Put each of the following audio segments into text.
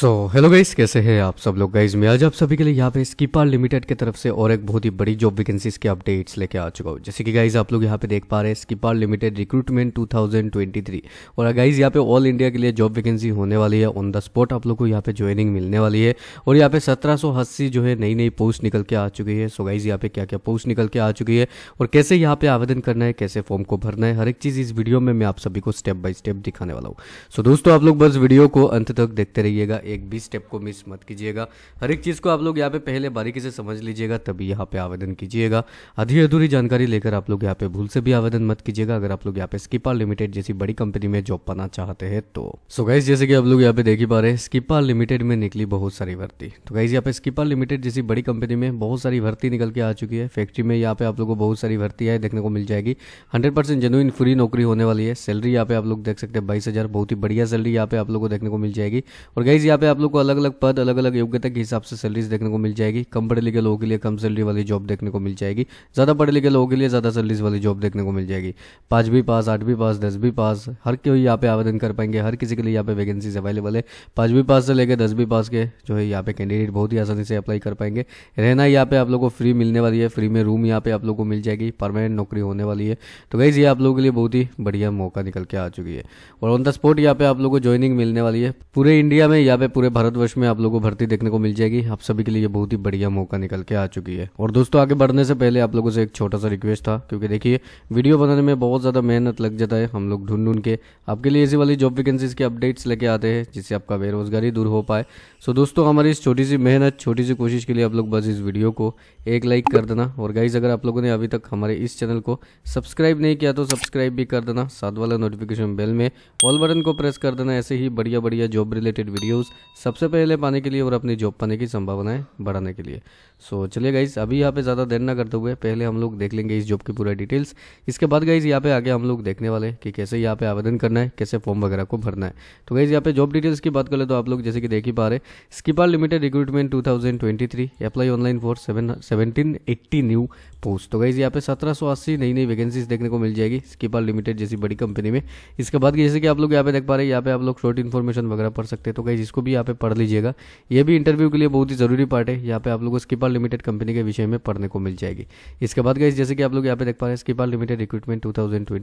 so hello guys कैसे हैं आप सब लोग गाइस मैं आज आप सभी के लिए यहाँ पे स्कीपार लिमिटेड की तरफ से और एक बहुत ही बड़ी जॉब वैकेंसीज के अपडेट्स लेके आ चुका हूँ जैसे कि गाइस आप लोग यहाँ पे देख पा रहे हैं स्कीपार लिमिटेड रिक्रूटमेंट 2023 और गाइस यहाँ पे ऑल इंडिया के लिए जॉब वैकेंसी होने वाली है ऑन द स्पॉट आप लोग को यहाँ पे ज्वाइनिंग मिलने वाली है और यहाँ पे सत्रह जो है नई नई पोस्ट निकल के आ चुकी है सो गाइज यहाँ पे क्या क्या पोस्ट निकल के आ चुकी है और कैसे यहाँ पे आवेदन करना है कैसे फॉर्म को भरना है हर एक चीज़ इस वीडियो में मैं आप सभी को स्टेप बाय स्टेप दिखाने वाला हूँ सो दोस्तों आप लोग बस वीडियो को अंत तक देखते रहिएगा एक भी स्टेप को मिस मत कीजिएगा हर एक चीज़ को आप लोग यहाँ पे पहले बारीकी से समझ लीजिएगा तभी यहाँ पे आवेदन कीजिएगा अधी अधूरी जानकारी लेकर आप लोग यहाँ पे भूल से भी आवेदन मत कीजिएगा अगर आप लोग यहाँ पे स्कीपा लिमिटेड जैसी बड़ी कंपनी में जॉब पाना चाहते हैं तो सो गाइज जैसे कि आप लोग यहाँ पे देख ही पा रहे हैं स्कीपा लिमिटेड में निकली बहुत सारी भर्ती तो गाइज यहाँ पे स्कीपा लिमिटेड जैसी बड़ी कंपनी में बहुत सारी भर्ती निकल के आ चुकी है फैक्ट्री में यहाँ पे आप लोग को बहुत सारी भर्ती है देखने को मिल जाएगी हंड्रेड परसेंट जेनुइन फ्री नौकरी होने वाली है सैलरी यहाँ पे आप लोग देख सकते हैं बाईस हजार बहुत ही बढ़िया सैलरी यहाँ पे आप लोग को देखने को मिल जाएगी और गाइज यहाँ यहाँ पे आप लोग को अलग अलग पद अलग अलग योग्यता के हिसाब से सैलरीज देखने को मिल जाएगी कम पढ़े लिखे लोगों के लिए कम सैलरी वाली जॉब देखने को मिल जाएगी ज़्यादा पढ़े लिखे लोगों के लिए ज़्यादा सैलरीज वाली जॉब देखने को मिल जाएगी पांचवी पास आठवीं पास दसवीं पास हर कोई यहाँ पे आवेदन कर पाएंगे हर किसी के लिए यहाँ पे वैकेंसीज अवेलेबल है पांचवीं पास से लेकर दसवीं पास के जो है यहाँ पे कैंडिडेट बहुत ही आसानी से अप्लाई कर पाएंगे रहना यहाँ पे आप लोग को फ्री मिलने वाली है फ्री में रूम यहाँ पे आप लोग को मिल जाएगी परमानेंट नौकरी होने वाली है तो गई ये आप लोगों के लिए बहुत ही बढ़िया मौका निकल के आ चुकी है और ऑन द स्पॉट यहाँ पे आप लोग को ज्वाइनिंग मिलने वाली है पूरे इंडिया में यहाँ पे पे पूरे भारतवर्ष में आप लोगों को भर्ती देखने को मिल जाएगी आप सभी के लिए बहुत ही बढ़िया मौका निकल के आ चुकी है और दोस्तों आगे बढ़ने से पहले आप लोगों से एक छोटा सा रिक्वेस्ट था क्योंकि देखिए वीडियो बनाने में बहुत ज़्यादा मेहनत लग जाता है हम लोग ढूंढ ढूंढ के आपके लिए इसी वाली जॉब वैकेंसीज के अपडेट्स लेके आते हैं जिससे आपका बेरोजगारी दूर हो पाए सो दोस्तों हमारी इस छोटी सी मेहनत छोटी सी कोशिश के लिए आप लोग बस इस वीडियो को एक लाइक कर देना और गाइज अगर आप लोगों ने अभी तक हमारे इस चैनल को सब्सक्राइब नहीं किया तो सब्सक्राइब भी कर देना साथ वाला नोटिफिकेशन बेल में ऑल बटन को प्रेस कर देना ऐसे ही बढ़िया बढ़िया जॉब रिलेटेड वीडियोस सबसे पहले पाने के लिए और अपनी जॉब पाने की संभावनाएं बढ़ाने के लिए सो so, चलिए गाइज अभी यहाँ पे ज़्यादा देर ना करते हुए पहले हम लोग देख लेंगे इस जॉब की पूरा डिटेल्स इसके बाद गाइज यहाँ पे आगे हम लोग देखने वाले कि कैसे यहाँ पे आवेदन करना है कैसे फॉर्म वगैरह को भरना है तो गाइज यहाँ पे जॉब डिटेल्स की बात करें तो आप लोग जैसे कि देख ही पा रहे स्कीपार limited recruitment to apply online for seven new post तो गाइज यहाँ पे सत्रह नई नई वैकेंसीज देखने को मिल जाएगी स्कीपार लिमिटेड जैसी बड़ी कंपनी में इसके बाद जैसे कि आप लोग यहाँ पे देख पा रहे हैं यहाँ पे आप लोग शॉर्ट इन्फॉर्मेशन वगैरह पढ़ सकते हैं तो गाइज इसको भी यहाँ पे पढ़ लीजिएगा ये भी इंटरव्यू के लिए बहुत ही ज़रूरी पार्ट है यहाँ पे आप लोगों को स्किपार लिमिटेड कंपनी के विषय में पढ़ने को मिल जाएगी इसके बाद गाइज जैसे कि आप लोग यहाँ पे देख पा रहे हैं स्किपार limited recruitment to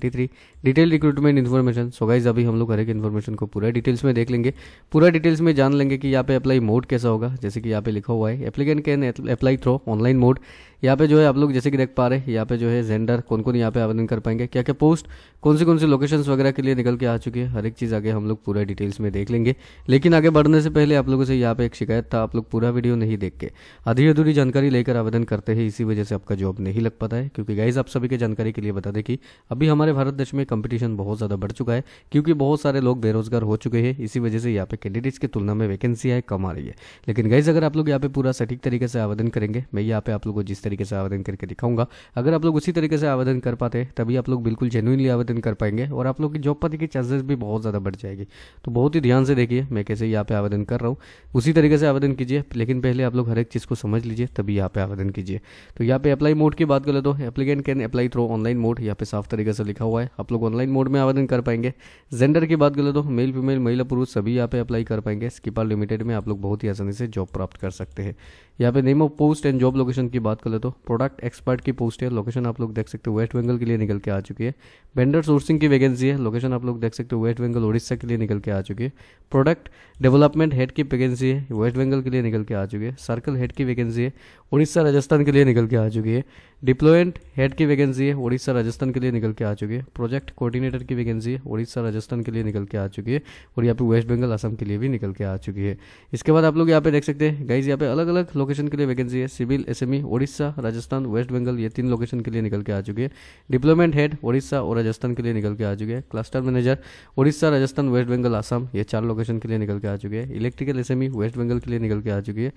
detail recruitment information so guys अभी हम लोग हर एक इन्फॉर्मेशन को पूरा डिटेल्स में देख लेंगे पूरा डिटेल्स में जान लेंगे कि यहाँ पे अप्लाई मोड कैसा होगा जैसे कि यहाँ पे लिखा हुआ है applicant can apply through online mode यहाँ पे जो है आप लोग जैसे कि देख पा रहे हैं यहाँ पे जो है जेंडर कौन कौन यहाँ पे आवेदन कर पाएंगे क्या क्या पोस्ट कौन सी कौन सी लोकेशंस वगैरह के लिए निकल के आ चुकी है हर एक चीज़ आगे हम लोग पूरा डिटेल्स में देख लेंगे लेकिन आगे बढ़ने करने से पहले आप लोगों से यहाँ पे एक शिकायत था आप लोग पूरा वीडियो नहीं देख के अधूरी अधूरी जानकारी लेकर आवेदन करते हैं इसी वजह से आपका जॉब नहीं लग पाता है क्योंकि गाइज आप सभी के जानकारी के लिए बता दें कि अभी हमारे भारत देश में कंपटीशन बहुत ज़्यादा बढ़ चुका है क्योंकि बहुत सारे लोग बेरोजगार हो चुके हैं इसी वजह से यहाँ पे कैंडिडेट्स की तुलना में वैकेंसी है कम आ रही है लेकिन गाइज अगर आप लोग यहाँ पे पूरा सटीक तरीके से आवेदन करेंगे मैं यहाँ पे आप लोग को जिस तरीके से आवेदन करके दिखाऊंगा अगर आप लोग उसी तरीके से आवेदन कर पाते तभी आप लोग बिल्कुल जेनुइनली आवेदन कर पाएंगे और आप लोग की जॉब पाती के चांसेस भी बहुत ज़्यादा बढ़ जाएगी तो बहुत ही ध्यान से देखिए मैं कैसे यहाँ पे आवेदन कर रहा हूँ उसी तरीके से आवेदन कीजिए लेकिन पहले आप लोग हर एक चीज़ को समझ लीजिए तभी यहाँ पे आवेदन कीजिए तो यहाँ पे अप्लाई मोड की बात करें तो applicant can apply through online mode यहाँ पे साफ तरीके से लिखा हुआ है आप लोग ऑनलाइन मोड में आवेदन कर पाएंगे जेंडर की बात करें तो मेल फीमेल महिला पुरुष सभी यहाँ पे अप्लाई कर पाएंगे स्कीपर लिमिटेड में आप लोग बहुत ही आसानी से जॉब प्राप्त कर सकते हैं यहाँ पे name of post and job location की बात करें तो प्रोडक्ट एक्सपर्ट की पोस्ट है लोकेशन आप लोग देख सकते हो वेस्ट बंगल के लिए निकल के आ चुकी है वेंडर सोर्सिंग की वैकेंसी है लोकेशन आप लोग देख सकते हो वेस्ट बंगल उड़ीसा के लिए निकल के आ चुकी है प्रोडक्ट डेवलप डेवलपमेंट हेड की वैकेंसी है वेस्ट बंगाल के लिए निकल के आ चुकी है सर्कल हेड की वैकेंसी है उड़ीसा राजस्थान के लिए निकल के आ चुकी है डिप्लोमेंट हेड की वैकेंसी है उड़ीसा राजस्थान के लिए निकल के आ चुकी है प्रोजेक्ट कोऑर्डिनेटर की वैकेंसी है उड़ीसा राजस्थान के लिए निकल के आ चुकी है और यहाँ पे वेस्ट बंगाल असम के लिए भी निकल के आ चुकी है इसके बाद आप लोग यहाँ पे देख सकते हैं गाइज यहाँ पे अलग अलग लोकेशन के लिए वैकेंसी है civil S e, Orissa Rajasthan West Bengal ये तीन लोकेशन के लिए निकल के आ चुकी है डिप्लोमेंट हेड उड़ीसा और राजस्थान के लिए निकल के आ चुकी है cluster manager Orissa Rajasthan West Bengal Assam ये चार लोकेशन के लिए निकल के आ चुके हैं चुकी है इलेक्ट्रिकल एस वेस्ट बंगाल के लिए निकल के आ चुकी है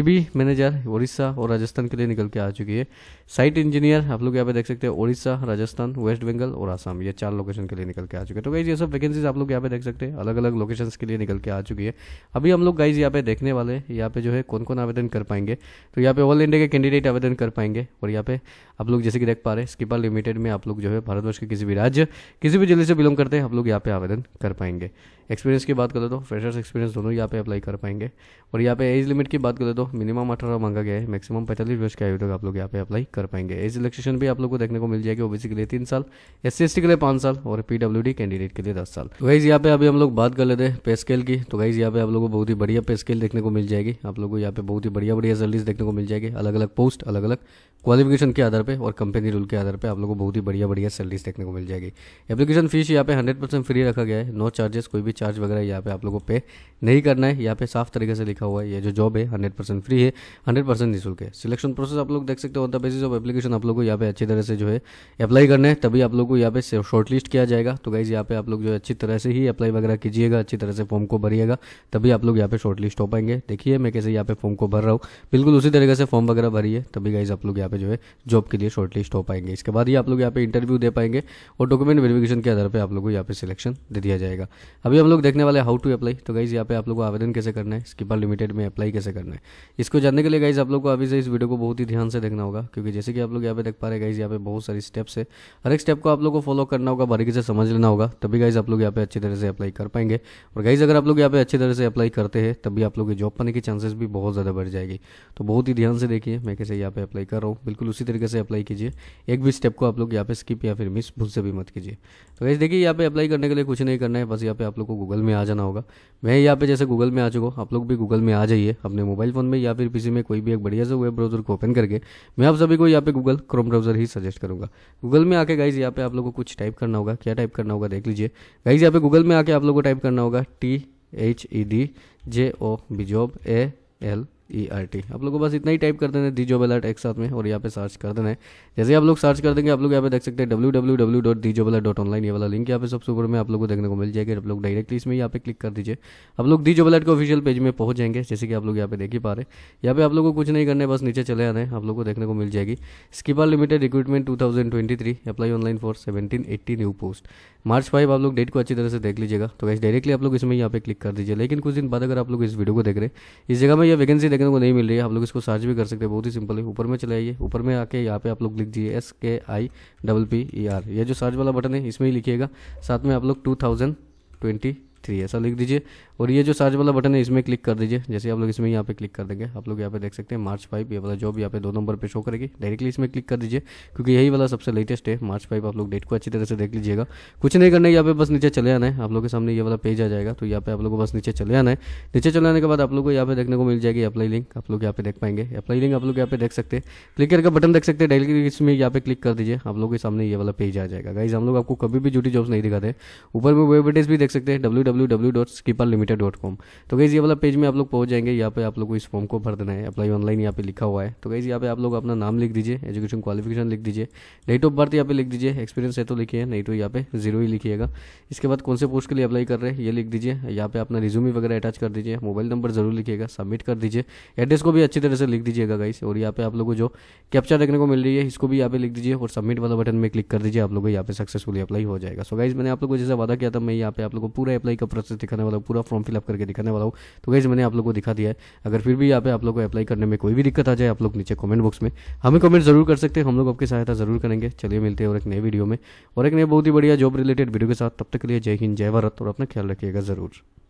ईबी मैनेजर उड़ीसा और राजस्थान के लिए निकल के आ चुकी है साइट इंजीनियर आप लोग यहाँ पे देख सकते हैं उड़ीसा राजस्थान वेस्ट बंगाल और आसाम ये चार लोकेशन के लिए निकल के आ चुके हैं तो गाइज ये सब वैकेंसीज आप लोग यहाँ पे देख सकते हैं अलग अलग लोकेशन के लिए निकल के आ चुकी है अभी हम लोग गाइज यहाँ पे देखने वाले हैं यहाँ पे जो है कौन कौन आवेदन कर पाएंगे तो यहाँ पे ऑल इंडिया के कैंडिडेट आवेदन कर पाएंगे और यहाँ पे आप लोग जैसे कि देख पा रहे हैं स्किपा लिमिटेड में आप लोग जो है भारतवर्ष के किसी भी राज्य किसी भी जिले से बिलोंग करते हैं आप लोग यहाँ पे आवेदन कर पाएंगे एक्सपीरियंस की बात करो तो फ्रेशर्स एक्सपीरियंस दोनों यहाँ पे अप्लाई कर पाएंगे और यहाँ पे एज लिमिट की बात करें तो मिनिमम अठारह मांगा गया है मैक्सिमम पैंतालीस वर्ष की आयु तक आप लोग यहाँ पे अप्लाई कर पाएंगे एज रिलेक्सेशन भी आप लोग को देखने को मिल जाएगी ओबीसी के लिए तीन साल एस सी के लिए पाँच साल और पीडब्ल्यू कैंडिडेट के लिए दस साल वाइज तो यहाँ पे अभी हम लोग बात कर लेते हैं पे स्केल की तो वाइज यहाँ पे आप लोग को बहुत ही बढ़िया पे स्केल देखने को मिल जाएगी आप लोग को यहाँ पे बहुत ही बढ़िया बढ़िया सैलरीज देखने को मिल जाएगी अलग अलग पोस्ट अलग अलग क्वालिफिकेशन के आधार पर और कंपनी रूल के आधार पर आप लोग को बहुत ही बढ़िया बढ़िया सैलरीज देखने को मिल जाएगी एप्लीकेशन फीस यहाँ पे हंड्रेड फ्री रखा गया है नो चार्जेस कोई भी चार्ज वगैरह यहाँ पे आप लोग को पे नहीं करना है यहाँ पे साफ तरीके से लिखा हुआ है ये जो जॉब है हंड्रेड परसेंट फ्री है हंड्रेड परसेंट निःशुल्क है सिलेक्शन प्रोसेस आप लोग देख सकते हो द बेसिस ऑफ एप्लीकेशन आप लोग को यहाँ पे अच्छी तरह से जो है अप्लाई करना है तभी आप लोग को यहाँ पे शॉर्ट लिस्ट किया जाएगा तो गाइज यहाँ पे आप लोग जो है अच्छी तरह से ही अप्लाई वगैरह कीजिएगा अच्छी तरह से फॉर्म को भरिएगा तभी आप लोग यहाँ पे शॉर्ट लिस्ट हो पाएंगे देखिए मैं कैसे यहाँ पे फॉर्म को भर रहा हूँ बिल्कुल उसी तरीके से फॉर्म वगैरह भरिए तभी गाइज आप लोग यहाँ पे जो है जॉब के लिए शॉर्ट लिस्ट हो पाएंगे इसके बाद ही आप लोग यहाँ पे इंटरव्यू दे पाएंगे और डॉक्यूमेंट वेरिफिकेशन के आधार पर आप लोग को यहाँ पे सिलेक्शन दे दिया जाएगा अभी हम लोग देखने वाले हाउ टू अप्लाई तो गाइज यहाँ पे पे आप लोग को आवेदन कैसे करना है स्किपर लिमिटेड में अप्लाई कैसे करना है इसको जानने के लिए गाइज आप लोग को अभी से इस वीडियो को बहुत ही ध्यान से देखना होगा क्योंकि जैसे कि आप लोग यहाँ पे देख पा रहे गाइज यहाँ पे बहुत सारी स्टेप्स है हर एक स्टेप को आप लोग को फॉलो करना होगा बारीकी से समझ लेना होगा तभी गाइज आप लोग यहाँ पे अच्छी तरह से अप्लाई कर पाएंगे और गाइज अगर आप लोग यहाँ पे अच्छी तरह से अप्लाई करते हैं तभी आप लोग की जॉब पाने की चांसेस भी बहुत ज़्यादा बढ़ जाएगी तो बहुत ही ध्यान से देखिए मैं कैसे यहाँ पे अप्लाई कर रहा हूँ बिल्कुल उसी तरीके से अप्लाई कीजिए एक भी स्टेप को आप लोग यहाँ पे स्किप या फिर मिस भूल से भी मत कीजिए तो गाइज देखिए यहाँ पे अप्लाई करने के लिए कुछ नहीं करना है बस यहाँ पे आप लोग को गूगल में आ जाना होगा मैं यहाँ पे पे जैसे गूगल में आ चुको आप लोग भी गूगल में आ जाइए अपने मोबाइल फ़ोन में या फिर पीसी में कोई भी एक बढ़िया से वेब ब्राउजर को ओपन करके मैं आप सभी को यहाँ पे गूगल क्रोम ब्राउजर ही सजेस्ट करूँगा गूगल में आके गाइज यहाँ पे आप लोगों को कुछ टाइप करना होगा क्या टाइप करना होगा देख लीजिए गाइज यहाँ पे गूगल में आके आप लोग को टाइप करना होगा T H E D J O B job A L E R T आप लोग को बस इतना ही टाइप कर देना है दी आर्ट एक साथ में और यहाँ पे सर्च कर देना है जैसे आप लोग सर्च कर देंगे आप लोग यहाँ पे देख सकते हैं W W W dot D job alert dot online ये वाला लिंक यहाँ पे सबसे ऊपर में आप लोग को देखने को मिल जाएगा आप लोग डायरेक्टली इसमें यहाँ पे क्लिक कर दीजिए आप लोग दी जॉब अलर्ट के ऑफिशियल पेज में पहुंच जाएंगे जैसे कि आप लोग यहाँ पे देख ही पा रहे यहाँ पे आप लोग को कुछ नहीं करना है बस नीचे चले आने आप लोग को देखने को मिल जाएगी Skipper limited recruitment two thousand twenty three apply online for seventeen eighty new post March five आप लोग डेट को अच्छी तरह से देख लीजिएगा तो वैसे डायरेक्टली आप लोग इसमें यहाँ पे क्लिक कर दीजिए लेकिन कुछ दिन बाद अगर आप लोग इस वीडियो को देख रहे हैं इस जगह में यह वैकेंसी देखने को नहीं मिल रही है आप लोग इसको सर्च भी कर सकते हैं बहुत ही सिंपल है ऊपर में चले आइए ऊपर में आके यहाँ पे आप लोग लिख दीजिए S K I double P E R ये जो सर्च वाला बटन है इसमें ही लिखिएगा साथ में आप लोग टू थाउजेंड ट्वेंटी थ्री ऐसा लिख दीजिए और ये जो सर्च वाला बटन है इसमें क्लिक कर दीजिए जैसे आप लोग इसमें यहाँ पे क्लिक कर देंगे आप लोग यहाँ पे देख सकते हैं मार्च फाइव ये वाला जॉब यहाँ पे दो नंबर पे शो करेगी डायरेक्टली इसमें क्लिक कर दीजिए क्योंकि यही वाला सबसे लेटेस्ट है मार्च फाइव आप लोग डेट को अच्छी तरह से देख लीजिएगा कुछ नहीं करना है यहाँ पे बस नीचे चले आना है आप लोग के सामने ये वाला पेज आ जाएगा तो यहाँ पे आप लोग को बस नीचे चले आना है नीचे चले आने के बाद आप लोग को यहाँ पे देखने को मिल जाएगी अप्लाई लिंक आप लोग यहाँ पे देख पाएंगे अप्लाई लिंक आप लोग यहाँ पे देख सकते हैं क्लिक करके बटन देख सकते हैं डायरेक्टली इसमें यहाँ पे क्लिक कर दीजिए आप लोग के सामने ये वाला पेज आ जाएगा गाइज हम लोग आपको कभी भी ड्यूटी जॉब्स नहीं दिखाते ऊपर में वेब एड्रेस भी देख सकते हैं डब्ल्यू डब्ल्यू तो गई ये वाला पेज में आप लोग पहुंच जाएंगे यहाँ पे आप लोग को इस फॉर्म को भर देना है अप्लाई ऑनलाइन यहाँ पे लिखा हुआ है तो गई यहाँ पे आप लोग अपना नाम लिख दीजिए एजुकेशन क्वालिफिकेशन लिख दीजिए डेट ऑफ बर्थ यहाँ पे लिख दीजिए एक्सपीरियंस है तो लिखिए नहीं तो यहाँ पे जीरो ही लिखिएगा इसके बाद कौन से पोस्ट के लिए अप्लाई कर रहे हैं ये लिख दीजिए यहाँ पे अपना रिज्यूमे वगैरह अटैच कर दीजिए मोबाइल नंबर जरूर लिखिएगा सबमिट कर दीजिए एड्रेस को भी अच्छी तरह से लिख दीजिएगा गाइस और यहाँ पे आप लोग को जो कैप्चर देखने को मिल रही है इसको भी यहाँ पे लिख दीजिए और सबमिट वाला बटन में क्लिक कर दीजिए आप लोग यहाँ पे सक्सेसफुली अप्लाई हो जाएगा सो गाइज मैंने आप लोगों को जैसे वादा किया था मैं यहाँ पे आप लोगों को पूरा अप्लाई का तो प्रोसेस दिखाने वाला हूँ पूरा फॉर्म फिलअप करके दिखाने वाला हूँ तो गाइज मैंने आप लोग को दिखा दिया है अगर फिर भी यहाँ पे आप लोग को अप्लाई करने में कोई भी दिक्कत आ जाए आप लोग नीचे कॉमेंट बॉक्स में हमें कमेंट जरूर कर सकते हैं हम लोग आपकी सहायता जरूर करेंगे चलिए मिलते हैं और एक नए वीडियो में और एक नए बहुत ही बढ़िया जॉब रिलेटेड वीडियो के साथ तब तक के लिए जय हिंद जय भारत और अपना ख्याल रखिएगा जरूर